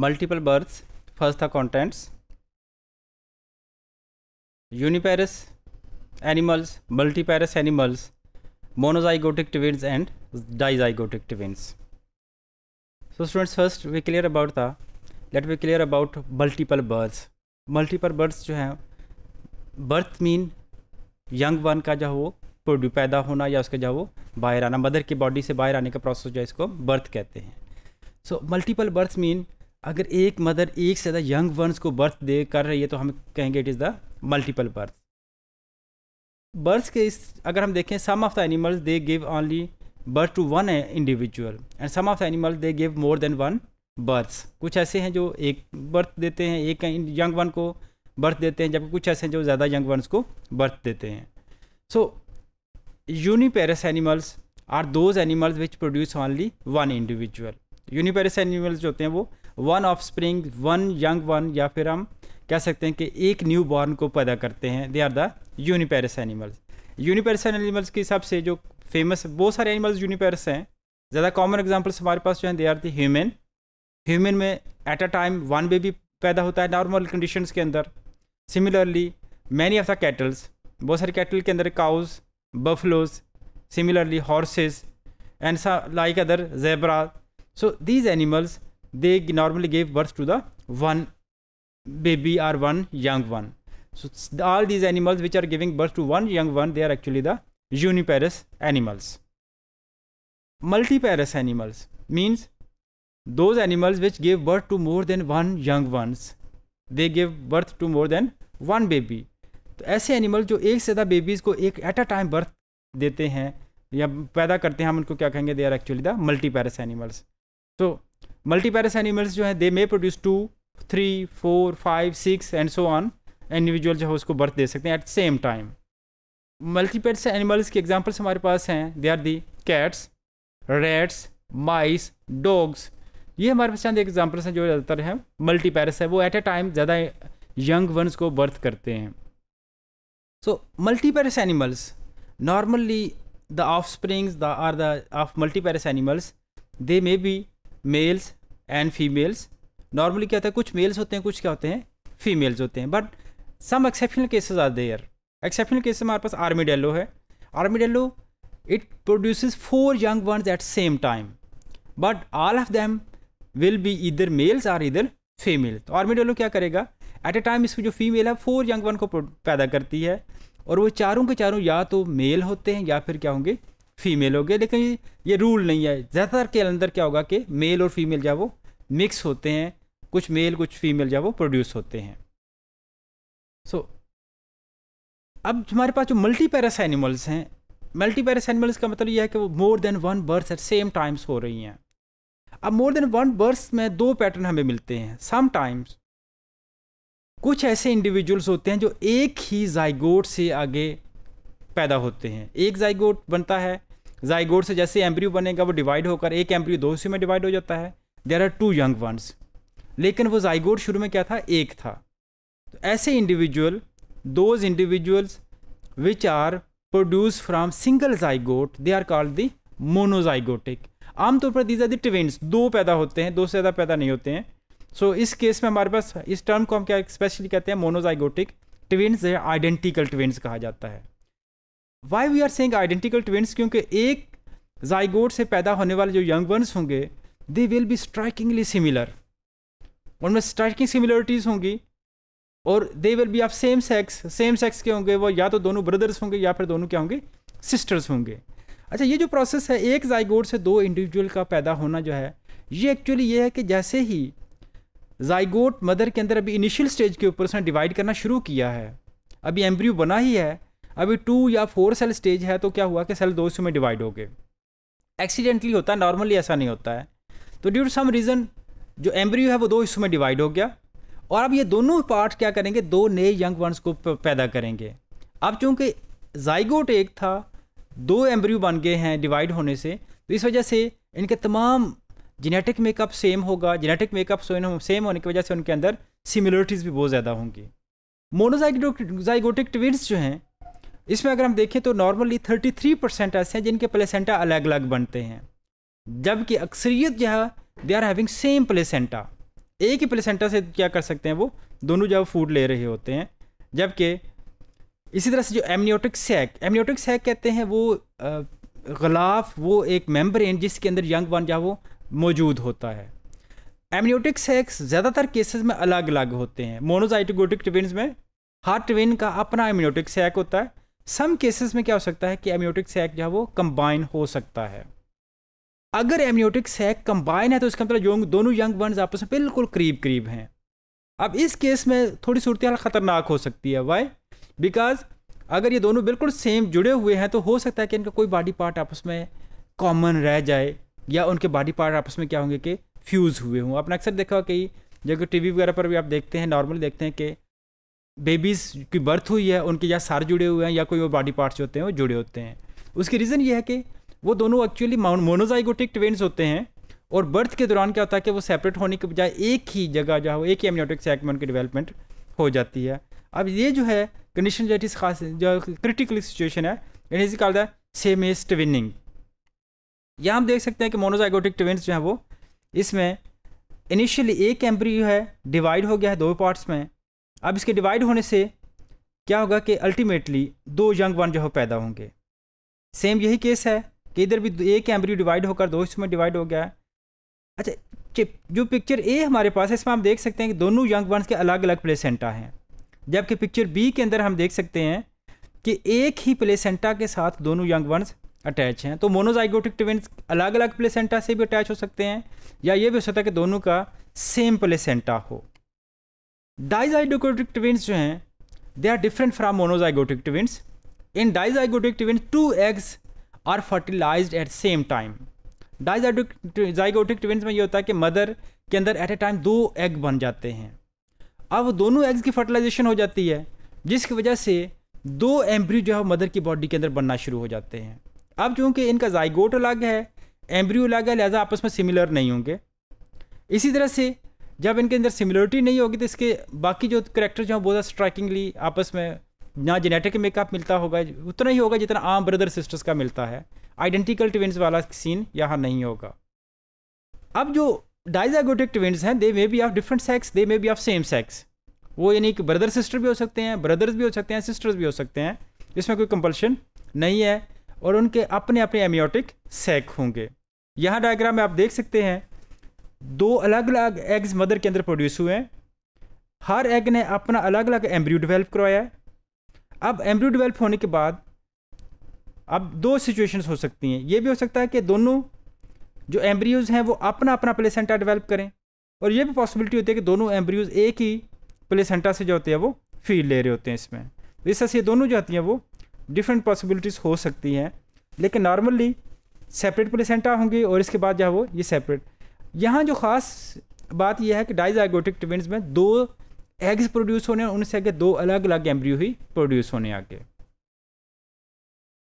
multiple births first that contents uniparous animals multiparous animals monozygotic twins and dizygotic twins so students first we clear about that let we clear about multiple births multiple births जो हैं birth mean young one का जो वो प्रोड्यू पैदा होना या उसका जो वो बाहर आना मदर की बॉडी से बाहर आने का प्रोसेस जो है इसको बर्थ कहते हैं सो मल्टीपल बर्थ्स मीन अगर एक मदर एक से ज़्यादा यंग वंस को बर्थ दे कर रही है तो हम कहेंगे it is the multiple birth birth के इस अगर हम देखें some of the animals they give only birth to one individual and some of the animals they give more than one births कुछ ऐसे हैं जो एक बर्थ देते हैं एक यंग वन को बर्थ देते हैं जबकि कुछ ऐसे हैं जो ज़्यादा यंग वंस को बर्थ देते हैं so uniparous animals are those animals which produce only one individual uniparous animals जो होते हैं वो one offspring one young one या फिर हम कह सकते हैं कि एक न्यू बॉर्न को पैदा करते हैं they are the uniparous animals uniparous animals के हिसाब से जो फेमस बहुत सारे एनिमल्स यूनिपेरस हैं ज़्यादा कॉमन एग्जाम्पल्स हमारे पास जो हैं they are the human human में at a time one baby पैदा होता है नॉर्मल कंडीशन के अंदर similarly many of the cattles बहुत सारे कैटल के अंदर cows buffaloes similarly horses and like other zebra so these animals they normally gave birth to the one baby or one young one so all these animals which are giving birth to one young one they are actually the uniparous animals multiparous animals means those animals which give birth to more than one young ones they give birth to more than one baby तो ऐसे animal जो एक से ज़्यादा babies को एक eight a time birth देते हैं या पैदा करते हैं हम उनको क्या कहेंगे they are actually the multiparous animals so multiparous animals जो हैं they may produce two three four five six and so on individual जो है उसको बर्थ दे सकते हैं at same time multiparous animals के एग्जाम्पल्स हमारे पास हैं they are the cats rats mice dogs ये हमारे पास चंद एग्जाम्पल्स हैं जो ज़्यादातर हैं मल्टीपैरस है वो एट ए टाइम ज़्यादा यंग वंस को बर्थ करते हैं so multiparous animals the offsprings the are the of multiparous animals they may be males and females normally क्या होता है कुछ मेल्स होते हैं कुछ क्या होते हैं फीमेल्स होते हैं but some exceptional cases are there exceptional cases हमारे पास आर्मी डेलो है armadillo it produce four young ones at same time but all of them will be either males or either female तो armadillo क्या करेगा eight a time इसकी जो female है for young one को पैदा करती है और वो चारों के चारों या तो मेल होते हैं या फिर क्या होंगे फीमेल हो गए लेकिन ये रूल नहीं है ज़्यादातर के अंदर क्या होगा कि मेल और फीमेल जो वो मिक्स होते हैं कुछ मेल कुछ फीमेल जो वो प्रोड्यूस होते हैं सो so, अब हमारे पास जो मल्टी पैरस एनिमल्स हैं मल्टी पैरस एनिमल्स का मतलब यह है कि वो more than one birth at same times हो रही हैं अब मोर देन वन बर्थ में दो पैटर्न हमें मिलते हैं समटाइम्स कुछ ऐसे इंडिविजुअल्स होते हैं जो एक ही जाइगोट से आगे पैदा होते हैं एक जाइगोट बनता है जाइगोट से जैसे एम्ब्रियो बनेगा वो डिवाइड होकर एक एम्ब्रियो दो हिस्सों में डिवाइड हो जाता है there are two young ones लेकिन वो जाइगोट शुरू में क्या था एक था तो ऐसे individual those individuals which are produce from single zygote they are called the monozygotic आमतौर पर दीज आर दी दो पैदा होते हैं दो से ज़्यादा पैदा नहीं होते हैं सो so, इस केस में हमारे पास इस टर्म को हम क्या स्पेशली कहते हैं मोनोजाइगोटिक ट्विंस या आइडेंटिकल ट्विंस कहा जाता है why we are saying identical twins क्योंकि एक जाइगोड से पैदा होने वाले जो यंग वंस होंगे they will be strikingly similar उनमें स्ट्राइकिंग सिमिलरिटीज़ होंगी और they will be of same sex same sex के होंगे वो या तो दोनों ब्रदर्स होंगे या फिर दोनों क्या होंगे सिस्टर्स होंगे अच्छा ये जो प्रोसेस है एक जाइगोड से दो इंडिविजुअल का पैदा होना जो है ये एक्चुअली ये है कि जैसे ही जाइगोट मदर के अंदर अभी इनिशियल स्टेज के ऊपर उसने डिवाइड करना शुरू किया है अभी एम्ब्रियो बना ही है अभी टू या फोर सेल स्टेज है तो क्या हुआ कि सेल दो हिस्सों में डिवाइड हो गए एक्सीडेंटली होता है नॉर्मली ऐसा नहीं होता है तो ड्यू टू सम रीज़न जो एम्ब्रियो है वो दो हिस्सों में डिवाइड हो गया और अब ये दोनों पार्ट क्या करेंगे दो नए यंग वंस को पैदा करेंगे अब चूंकि जाइगोट एक था दो एम्ब्रियो बन गए हैं डिवाइड होने से तो इस वजह से इनके तमाम जेनेटिक मेकअप सेम होगा जेनेटिक मेकअप सेम होने की वजह से उनके अंदर सिमिलरिटीज़ भी बहुत ज़्यादा होंगी मोनोजाइगोटिक ट्विन्स जो हैं इसमें अगर हम देखें तो नॉर्मली 33 परसेंट ऐसे हैं जिनके प्लेसेंटा अलग अलग बनते हैं जबकि अक्सरियत जो है they are having same placenta एक ही प्लेसेंटा से क्या कर सकते हैं वो दोनों जो फूड ले रहे होते हैं जबकि इसी तरह से जो एमनियोटिक सैक एमनियोटिक सैक कहते हैं वो गलाफ वो एक मेम्ब्रेन जिसके अंदर यंग वन जो वो मौजूद होता है एमनियोटिक सैक्स ज़्यादातर केसेस में अलग अलग होते हैं मोनोजाइटोगोटिक ट्विन में हर ट्विन का अपना एमनियोटिक सैक होता है सम केसेस में क्या हो सकता है कि एम्योटिक सैक जो है वो कंबाइन हो सकता है अगर एम्योटिक सैक कंबाइन है तो इसका मतलब यंग दोनों यंग वर्ड आपस में बिल्कुल करीब करीब हैं अब इस केस में थोड़ी सूरत हाल ख़तरनाक हो सकती है वाई बिकॉज अगर ये दोनों बिल्कुल सेम जुड़े हुए हैं तो हो सकता है कि इनका कोई बॉडी पार्ट आपस में कॉमन रह जाए या उनके बॉडी पार्ट आपस में क्या होंगे कि फ्यूज़ हुए हों आपने अक्सर देखा कि जब टी वी वगैरह पर भी आप देखते हैं नॉर्मली देखते हैं कि बेबीज़ की बर्थ हुई है उनके या सार जुड़े हुए हैं या कोई और बॉडी पार्ट्स होते हैं वो जुड़े होते हैं उसकी रीज़न ये है कि वो दोनों एक्चुअली मोनोजाइगोटिक ट्वेंस होते हैं और बर्थ के दौरान क्या होता है कि वो सेपरेट होने के बजाय एक ही जगह जो है वो एक ही एमनियोटिक सैक में उनकी डेवलपमेंट हो जाती है अब ये जो है कंडीशन जो इस खास जो क्रिटिकल सिचुएशन है it is called the same age twinning यहाँ हम देख सकते हैं कि मोनोजाइगोटिक ट्वेंस जो है वो इसमें इनिशियली एक एम्ब्रियो है डिवाइड हो गया है दो पार्ट्स में अब इसके डिवाइड होने से क्या होगा कि अल्टीमेटली दो यंग वन जो हो पैदा होंगे सेम यही केस है कि इधर भी एक एम्ब्रियो डिवाइड होकर दो हिस्सों में डिवाइड हो गया है अच्छा जो पिक्चर ए हमारे पास है इसमें हम देख सकते हैं कि दोनों यंग वंस के अलग अलग प्लेसेंटा हैं जबकि पिक्चर बी के अंदर हम देख सकते हैं कि एक ही प्लेसेंटा के साथ दोनों यंग वंस अटैच हैं तो मोनोजाइगोटिक ट्विन्स अलग अलग प्लेसेंटा से भी अटैच हो सकते हैं या ये भी हो सकता है कि दोनों का सेम प्लेसेंटा हो डाइजाइगोटिक ट्विंस जो हैं they are different from monozygotic twins in dizygotic twins two eggs are fertilize at same time dizygotic twins में ये होता है कि मदर के अंदर एट ए टाइम दो एग बन जाते हैं अब दोनों एग्स की फर्टिलाइजेशन हो जाती है जिसकी वजह से दो एम्ब्रियो जो है मदर की बॉडी के अंदर बनना शुरू हो जाते हैं अब चूँकि इनका जाइगोट अलग है एम्ब्रियो अलग है लिहाजा आपस में सिमिलर नहीं होंगे इसी तरह से जब इनके अंदर सिमिलरिटी नहीं होगी तो इसके बाकी जो करेक्टर जो हैं बहुत ज़्यादा स्ट्राइकिंगली आपस में ना जेनेटिक मेकअप मिलता होगा उतना ही होगा जितना आम ब्रदर सिस्टर्स का मिलता है आइडेंटिकल ट्विंस वाला सीन यहाँ नहीं होगा अब जो डाइजागोटिक ट्विंस हैं they may be of different sex they may be of same sex वो यानी कि ब्रदर सिस्टर भी हो सकते हैं ब्रदर्स भी हो सकते हैं सिस्टर्स भी हो सकते हैं इसमें कोई कंपल्शन नहीं है और उनके अपने अपने एमियोटिक सेक होंगे यहाँ डायग्राम में आप देख सकते हैं दो अलग अलग एग्स मदर के अंदर प्रोड्यूस हुए हैं हर एग ने अपना अलग अलग एम्ब्रियो डेवलप करवाया है अब एम्ब्रियो डेवलप होने के बाद अब दो सिचुएशंस हो सकती हैं ये भी हो सकता है कि दोनों जो एम्ब्रियोज हैं वो अपना अपना प्लेसेंटा डेवलप करें और ये भी पॉसिबिलिटी होती है कि दोनों एम्ब्रियोज एक ही प्लेसेंटा से जो होते हैं वो फील ले रहे होते हैं इसमें तो इस तरह से ये दोनों जो होती हैं वो डिफरेंट पॉसिबिलिटीज़ हो सकती हैं लेकिन नॉर्मली सेपरेट प्लेसेंटा होंगे और इसके बाद जो है वो ये सेपरेट यहाँ जो ख़ास बात यह है कि डाइजाइगोटिक ट्विन्स में दो एग्स प्रोड्यूस होने उनसे आगे दो अलग अलग एम्ब्रियो ही प्रोड्यूस होने आगे